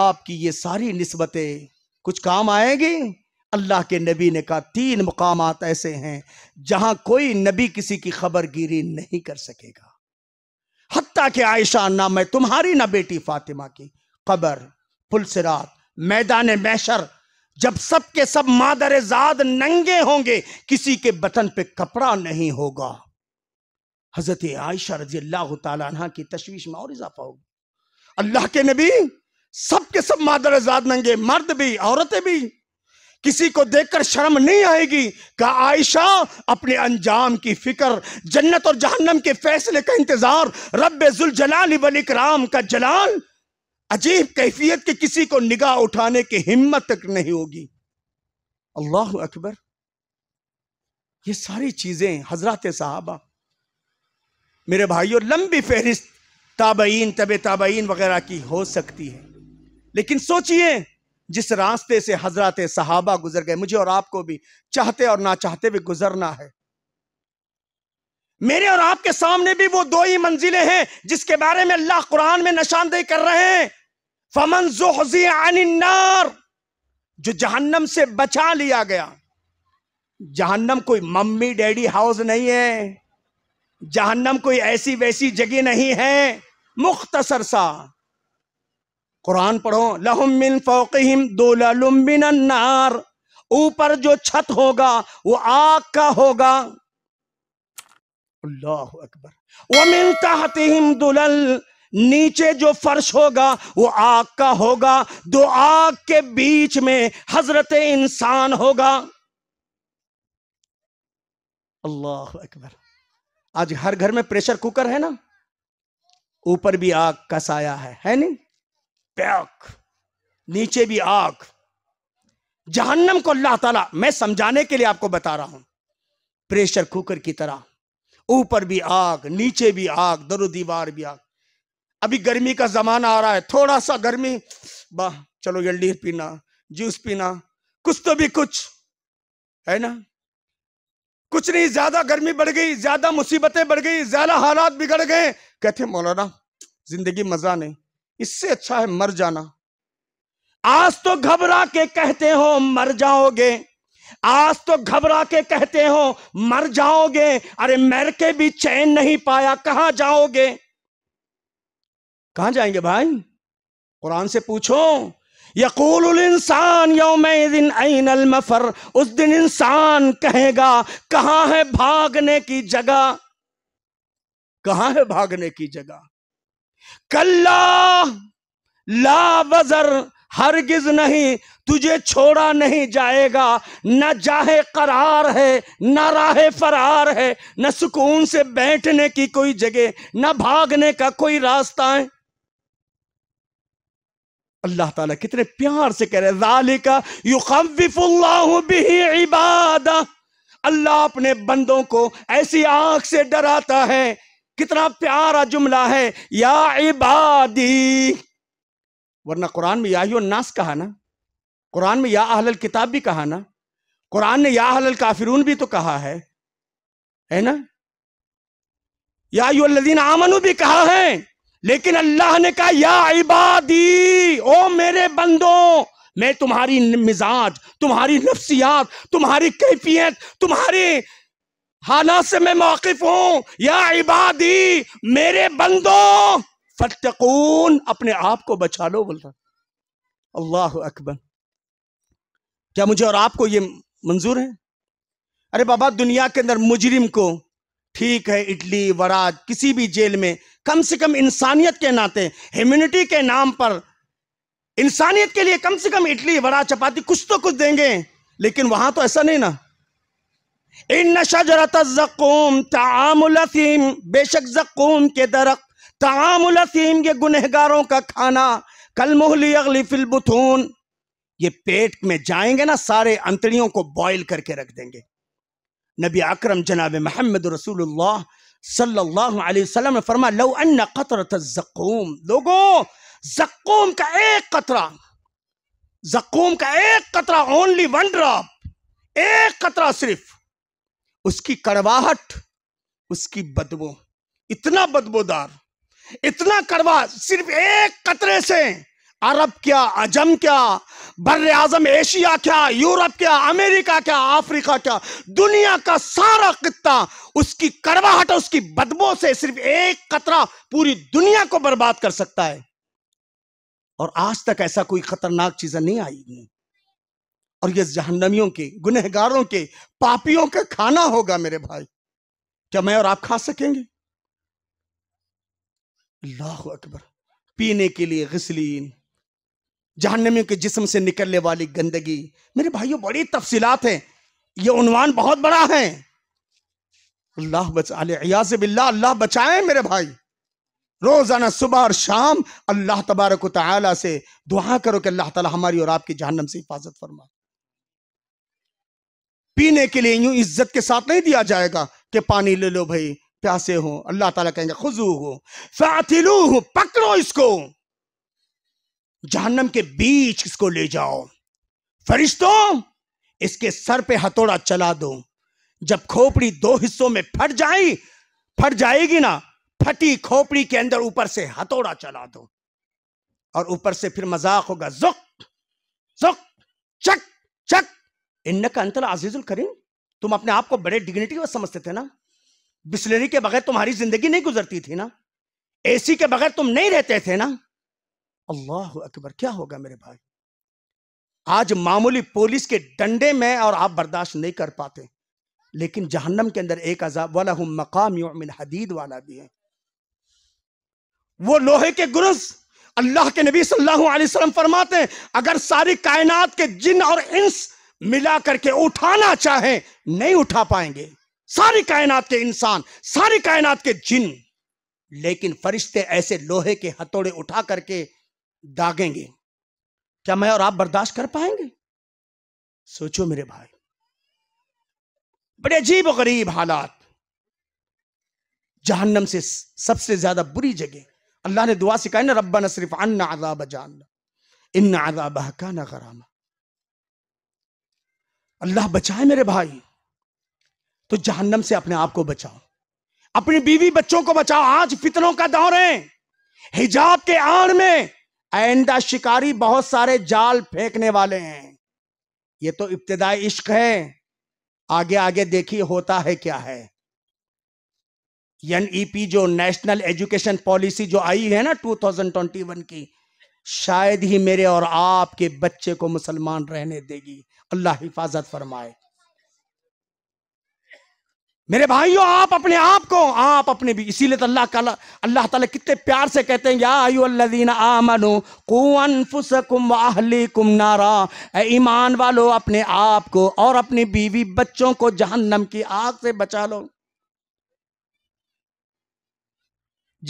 आपकी ये सारी नस्बतें कुछ काम आएंगी अल्लाह के नबी ने कहा तीन मकाम ऐसे हैं जहां कोई नबी किसी की खबरगिरी नहीं कर सकेगा हती के आयशा ना मैं तुम्हारी ना बेटी फातिमा की खबर पुलसरात मैदान मैशर जब सब के सब मादर जाद नंगे होंगे किसी के बतन पे कपड़ा नहीं होगा हजरत आयशा रजी अल्लाह तला की तशवीश में और इजाफा होगा अल्लाह के नबी सब सब मादर आजाद नंगे मर्द भी औरतें भी किसी को देखकर शर्म नहीं आएगी का आयशा अपने अंजाम की फिक्र जन्नत और जहन्नम के फैसले का इंतजार रब जुलजलाल इकराम का जलाल अजीब कैफियत के किसी को निगाह उठाने की हिम्मत तक नहीं होगी अल्लाह अकबर ये सारी चीजें हजरत साहबा मेरे भाइयों लंबी फहरिस्त ताबईन तब ताबईन वगैरह की हो सकती है लेकिन सोचिए जिस रास्ते से हजरत सहाबा गुजर गए मुझे और आपको भी चाहते और ना चाहते भी गुजरना है मेरे और आपके सामने भी वो दो ही मंजिलें हैं जिसके बारे में अल्लाह कुरान में निशानदेही कर रहे हैं फमन नार जो जहन्नम से बचा लिया गया जहन्नम कोई मम्मी डैडी हाउस नहीं है जहन्नम कोई ऐसी वैसी जगह नहीं है मुख्तसर सा कुरान पढ़ो लहुम मिन दो दोलुम्बिन नार ऊपर जो छत होगा वो आग का होगा अल्लाह अकबर मिन तहतहिम दुलल नीचे जो फर्श होगा वो आग का होगा दो आग के बीच में हजरत इंसान होगा अल्लाह अकबर आज हर घर में प्रेशर कुकर है ना ऊपर भी आग का साया है है नहीं प्याक नीचे भी आग जहन्नम को अल्लाह ताला मैं समझाने के लिए आपको बता रहा हूं प्रेशर कुकर की तरह ऊपर भी आग नीचे भी आग दरो दीवार भी आग अभी गर्मी का जमाना आ रहा है थोड़ा सा गर्मी वाह चलो जल्दी पीना जूस पीना कुछ तो भी कुछ है ना कुछ नहीं ज्यादा गर्मी बढ़ गई ज्यादा मुसीबतें बढ़ गई ज्यादा हालात बिगड़ गए कहते मौलाना जिंदगी मजा नहीं इससे अच्छा है मर जाना आज तो घबरा के कहते हो मर जाओगे आज तो घबरा के कहते हो मर जाओगे अरे मर के भी चैन नहीं पाया कहां जाओगे कहां जाएंगे भाई कुरान से पूछो यकूल इंसान मैं दिन ऐन अलमफर उस दिन इंसान कहेगा कहां है भागने की जगह कहां है भागने की जगह कल्ला ला बजर हरगिज नहीं तुझे छोड़ा नहीं जाएगा न जाहे करार है न राह फरार है न सुकून से बैठने की कोई जगह न भागने का कोई रास्ता है अल्लाह ताला कितने प्यार से कह रहे जालिका युकविफुल्लाहु बिही इबादा अल्लाह अपने बंदों को ऐसी आंख से डराता है कितना प्यारा जुमला है या इबादी वरना कुरान में याहियो नास कहा ना कुरान में या अहल किताब भी कहा ना कुरान ने या अहल काफिरून भी तो कहा है है ना या युल्लदीन आमनु भी कहा है लेकिन अल्लाह ने कहा या इबादी ओ मेरे बंदों मैं तुम्हारी मिजाज तुम्हारी नफ्सियात तुम्हारी कैफियत तुम्हारी हालात से मैं मौकफ हूं या इबादी मेरे बंदो फून अपने आप को बचा लो बोल रहा अल्लाह अकबर क्या मुझे और आपको ये मंजूर है अरे बाबा दुनिया के अंदर मुजरिम को ठीक है इटली वराज किसी भी जेल में कम से कम इंसानियत के नाते ह्यूमिनिटी के नाम पर इंसानियत के लिए कम से कम इटली वड़ा चपाती कुछ तो कुछ देंगे लेकिन वहां तो ऐसा नहीं ना इन शजरत जक़ूम तामुलसीम बेशक जक़ूम के दरख तमाम के गुनहगारों का खाना कल मोहली अगली फिलबुथून ये पेट में जाएंगे ना सारे अंतड़ियों को बॉयल करके रख देंगे नबी अकरम जनाब महमद रसूलुल्लाह सल्लल्लाहु अलैहि वसल्लम ने फरमा लो अन्न कतरत जक़ूम लोगों जक़ूम का एक कतरा जक़ूम का एक कतरा ओनली वन ड्रॉप एक कतरा सिर्फ उसकी कड़वाहट उसकी बदबू इतना बदबूदार इतना कड़वा सिर्फ एक कतरे से अरब क्या अजम क्या बर आजम एशिया क्या यूरोप क्या अमेरिका क्या अफ्रीका क्या दुनिया का सारा खत्ता उसकी कड़वाहट उसकी बदबू से सिर्फ एक कतरा पूरी दुनिया को बर्बाद कर सकता है और आज तक ऐसा कोई खतरनाक चीजें नहीं आई और ये जहनमियों के गुनहगारों के पापियों का खाना होगा मेरे भाई क्या मैं और आप खा सकेंगे अल्लाह अकबर पीने के लिए गसलीन जहनमियों के जिसम से निकलने वाली गंदगी मेरे भाइयों बड़ी तफसीलात हैं ये उनवान बहुत बड़ा है अल्लाह बचा से बिल्ला अल्लाह बचाए मेरे भाई रोजाना सुबह और शाम अल्लाह तबारक तला से दुआ करो कि अल्लाह ताला हमारी और आपकी जहनम से हिफाजत फरमाए पीने के लिए यूं इज्जत के साथ नहीं दिया जाएगा कि पानी ले लो भाई प्यासे हो अल्लाह ताला कहेंगे खुजू हो फातिलू हो पकड़ो इसको जहन्नम के बीच इसको ले जाओ फरिश्तों इसके सर पे हथौड़ा चला दो जब खोपड़ी दो हिस्सों में फट जाए फट जाएगी ना फटी खोपड़ी के अंदर ऊपर से हथौड़ा चला दो और ऊपर से फिर मजाक होगा जुक इनक का अंतल आजीजुल करीम तुम अपने आप को बड़े डिग्निटी में समझते थे ना बिस्लरी के बगैर तुम्हारी जिंदगी नहीं गुजरती थी ना एसी के बगैर तुम नहीं रहते थे ना अल्लाह अकबर क्या होगा मेरे भाई आज मामूली पुलिस के डंडे में और आप बर्दाश्त नहीं कर पाते लेकिन जहन्नम के अंदर एक अजाब वाला हूं मकाम हदीद वाला भी है वो लोहे के गुरुज अल्लाह के नबी सल्लल्लाहु अलैहि वसल्लम फरमाते हैं अगर सारी कायनात के जिन और इंस मिला करके उठाना चाहें नहीं उठा पाएंगे सारी कायनात के इंसान सारी कायनात के जिन लेकिन फरिश्ते ऐसे लोहे के हथौड़े उठा करके दागेंगे क्या मैं और आप बर्दाश्त कर पाएंगे सोचो मेरे भाई बड़े अजीब गरीब हालात जहन्नम से सबसे ज्यादा बुरी जगह अल्लाह ने दुआ सिखाई ना रब्बा न सिर्फ अन्ना आजाब जान इन्ना आजाब का ना करामा अल्लाह बचाए मेरे भाई तो जहन्नम से अपने आप को बचाओ अपनी बीवी बच्चों को बचाओ आज फितनों का दौर है हिजाब के आड़ में आइंदा शिकारी बहुत सारे जाल फेंकने वाले हैं ये तो इब्तदाई इश्क है आगे आगे देखिए होता है क्या है एनईपी जो नेशनल एजुकेशन पॉलिसी जो आई है ना 2021 की शायद ही मेरे और आपके बच्चे को मुसलमान रहने देगी अल्लाह हिफाजत फरमाए मेरे भाइयों आप अपने आप को आप अपने भी इसीलिए तो अल्लाह का अल्लाह ताला कितने प्यार से कहते हैं या आयुल्लिन आमनो आहली कुम नारा ईमान वालो अपने आप को और अपनी बीवी बच्चों को जहन्नम की आग से बचा लो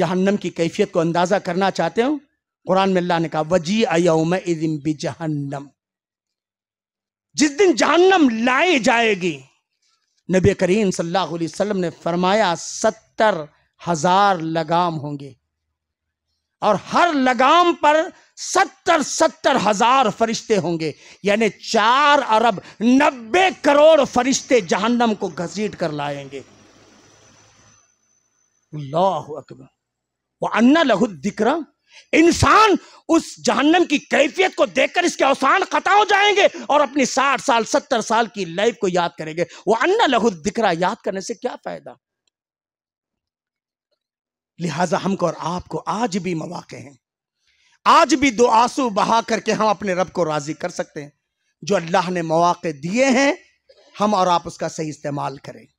जहन्नम की कैफियत को अंदाजा करना चाहते हो कुरान में अल्लाह ने कहा वजी अयम जहन्नम जिस दिन जहन्नम लाई जाएगी नबी करीम सल्लल्लाहु अलैहि वसल्लम ने फरमाया सत्तर हजार लगाम होंगे और हर लगाम पर सत्तर सत्तर हजार फरिश्ते होंगे यानी चार अरब नब्बे करोड़ फरिश्ते जहन्नम को घसीट कर लाएंगे अल्लाह अकबर वह अन्ना लहु दिक्रा इंसान उस जहन्नम की कैफियत को देखकर इसके अवसान खता हो जाएंगे और अपनी साठ साल सत्तर साल की लाइफ को याद करेंगे वो अन्ना लहु दिखरा याद करने से क्या फायदा लिहाजा हमको और आपको आज भी मौाक़े हैं आज भी दो आंसू बहा करके हम अपने रब को राजी कर सकते हैं जो अल्लाह ने मौाक़े दिए हैं हम और आप उसका सही इस्तेमाल करें